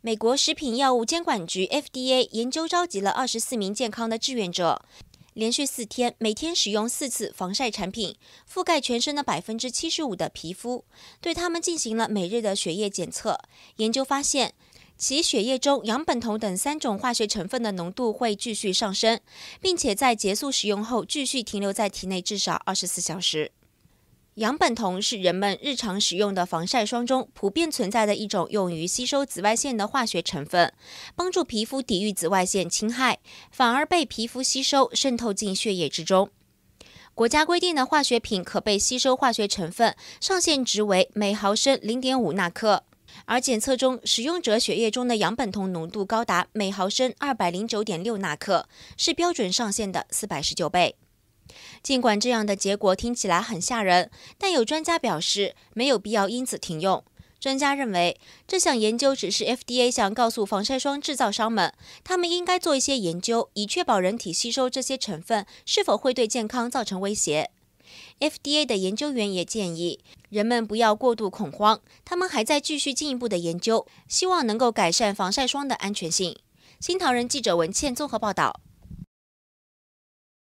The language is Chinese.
美国食品药物监管局 （FDA） 研究召集了二十四名健康的志愿者，连续四天，每天使用四次防晒产品，覆盖全身的百分之七十五的皮肤，对他们进行了每日的血液检测。研究发现，其血液中氧苯酮等三种化学成分的浓度会继续上升，并且在结束使用后继续停留在体内至少二十四小时。氧苯酮是人们日常使用的防晒霜中普遍存在的一种用于吸收紫外线的化学成分，帮助皮肤抵御紫外线侵害，反而被皮肤吸收渗透进血液之中。国家规定的化学品可被吸收化学成分上限值为每毫升零点五纳克，而检测中使用者血液中的氧苯酮浓度高达每毫升二百零九点六纳克，是标准上限的四百十九倍。尽管这样的结果听起来很吓人，但有专家表示没有必要因此停用。专家认为，这项研究只是 FDA 想告诉防晒霜制造商们，他们应该做一些研究，以确保人体吸收这些成分是否会对健康造成威胁。FDA 的研究员也建议人们不要过度恐慌，他们还在继续进一步的研究，希望能够改善防晒霜的安全性。新唐人记者文茜综合报道。